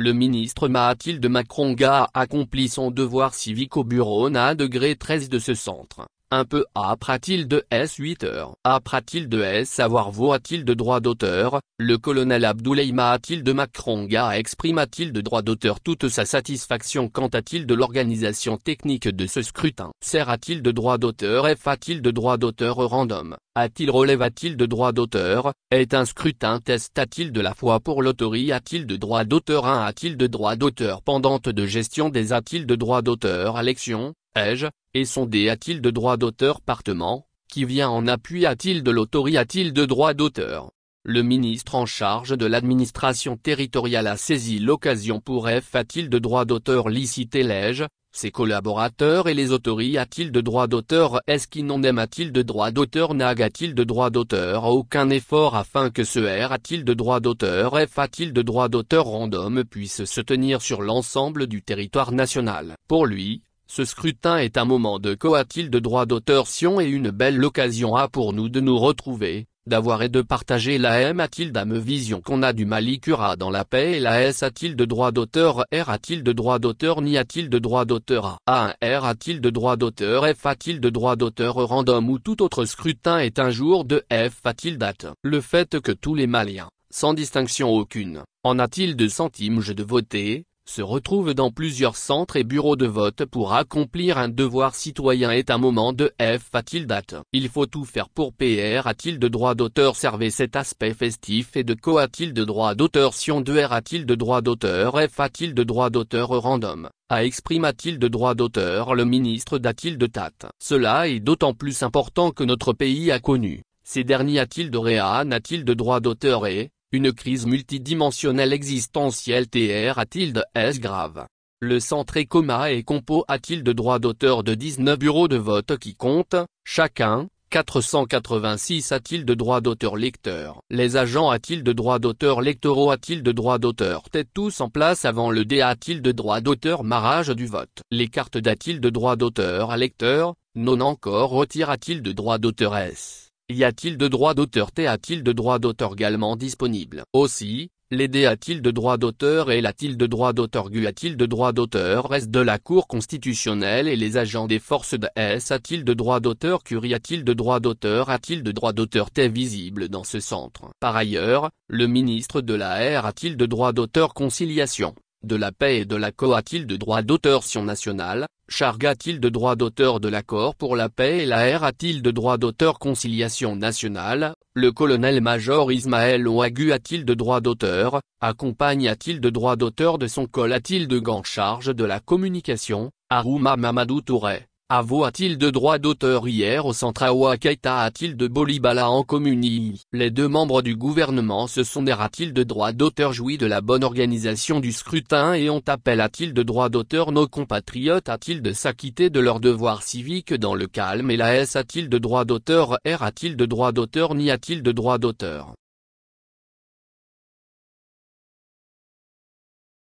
le ministre Mathilde Macronga a accompli son devoir civique au bureau NA degré 13 de ce centre. Un peu apra-t-il S 8 heures a t il S savoir vaut-il de droit d'auteur Le colonel Abdoulayma a-t-il de Macronga exprima-t-il de droit d'auteur toute sa satisfaction quant à-t-il de l'organisation technique de ce scrutin t il de droit d'auteur F a-t-il de droit d'auteur random A-t-il relève-t-il de droit d'auteur Est un scrutin test a-t-il de la foi pour l'autorie A-t-il de droit d'auteur un A-t-il de droit d'auteur pendante de gestion des A-t-il de droit d'auteur élection et son D a-t-il de droit d'auteur partement, qui vient en appui a-t-il de l'autorie a-t-il de droit d'auteur Le ministre en charge de l'administration territoriale a saisi l'occasion pour F a-t-il de droit d'auteur licité l'ège ses collaborateurs et les autorités a-t-il de droit d'auteur Est-ce qu'il n'en aime a-t-il de droit d'auteur Nag t il de droit d'auteur Aucun effort afin que ce R a-t-il de droit d'auteur F a-t-il de droit d'auteur random puisse se tenir sur l'ensemble du territoire national. Pour lui, ce scrutin est un moment de co-a-t-il de droit d'auteur Sion et une belle occasion a pour nous de nous retrouver, d'avoir et de partager la M a-t-il d'âme vision qu'on a du Malikura dans la paix et la S a-t-il de droit d'auteur R a-t-il de droit d'auteur Ni a-t-il de droit d'auteur A a R a-t-il de droit d'auteur F a-t-il de droit d'auteur Random ou tout autre scrutin est un jour de F a-t-il date Le fait que tous les Maliens, sans distinction aucune, en a-t-il de centimes de voter, se retrouve dans plusieurs centres et bureaux de vote pour accomplir un devoir citoyen est un moment de F a-t-il date. Il faut tout faire pour PR a-t-il de droit d'auteur servez cet aspect festif et de co a-t-il de droit d'auteur sion de R a-t-il de droit d'auteur F a-t-il de droit d'auteur random a exprima-t-il de droit d'auteur le ministre d'a-t-il de tate. Cela est d'autant plus important que notre pays a connu. Ces derniers a-t-il de réa a t il de droit d'auteur et, une crise multidimensionnelle existentielle TR a-t-il de S grave. Le centre Ecoma et Compo a-t-il de droit d'auteur de 19 bureaux de vote qui comptent, chacun, 486 a-t-il de droit d'auteur lecteur Les agents a-t-il de droit d'auteur lectoraux a-t-il de droit d'auteur Tête tous en place avant le dé a-t-il de droit d'auteur marrage du vote Les cartes d'a-t-il de droit d'auteur à lecteur Non encore retire a-t-il de droit d'auteur S y a-t-il de droit d'auteur T a-t-il de droit d'auteur également disponible Aussi, les a-t-il de droit d'auteur et l'a-t-il de droit d'auteur GU a-t-il de droit d'auteur S de la Cour constitutionnelle et les agents des forces de S a-t-il de droit d'auteur Curie a-t-il de droit d'auteur a-t-il de droit d'auteur T visible dans ce centre Par ailleurs, le ministre de la R a-t-il de droit d'auteur Conciliation de la paix et de la co a-t-il de droit d'auteur Sion nationale, charga t il de droit d'auteur de l'accord pour la paix et la R a-t-il de droit d'auteur Conciliation nationale, le colonel-major Ismaël Ouagu a-t-il de droit d'auteur, Accompagne a-t-il de droit d'auteur de son col a-t-il de gants charge de la communication, Arouma Mamadou Touré a t il de droit d'auteur hier au centre Awa Keita a-t-il de Bolibala en communie Les deux membres du gouvernement se t a-t-il de droit d'auteur jouis de la bonne organisation du scrutin et ont appel a-t-il de droit d'auteur nos compatriotes a-t-il de s'acquitter de leurs devoirs civiques dans le calme et la S a-t-il de droit d'auteur R a-t-il de droit d'auteur Ni a-t-il de droit d'auteur